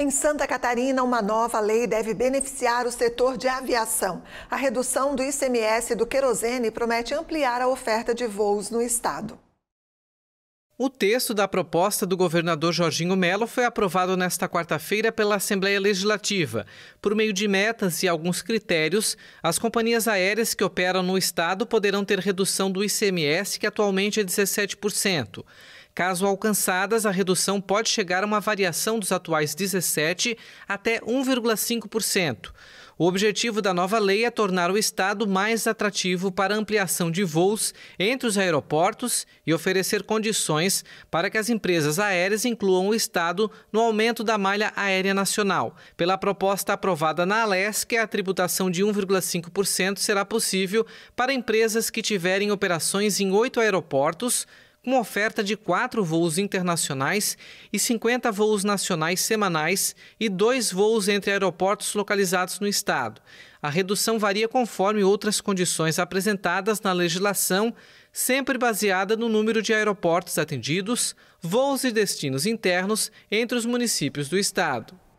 Em Santa Catarina, uma nova lei deve beneficiar o setor de aviação. A redução do ICMS do querosene promete ampliar a oferta de voos no estado. O texto da proposta do governador Jorginho Melo foi aprovado nesta quarta-feira pela Assembleia Legislativa. Por meio de metas e alguns critérios, as companhias aéreas que operam no estado poderão ter redução do ICMS, que atualmente é 17%. Caso alcançadas, a redução pode chegar a uma variação dos atuais 17% até 1,5%. O objetivo da nova lei é tornar o Estado mais atrativo para ampliação de voos entre os aeroportos e oferecer condições para que as empresas aéreas incluam o Estado no aumento da malha aérea nacional. Pela proposta aprovada na Alesc, a tributação de 1,5% será possível para empresas que tiverem operações em oito aeroportos com oferta de quatro voos internacionais e 50 voos nacionais semanais e dois voos entre aeroportos localizados no estado. A redução varia conforme outras condições apresentadas na legislação, sempre baseada no número de aeroportos atendidos, voos e destinos internos entre os municípios do estado.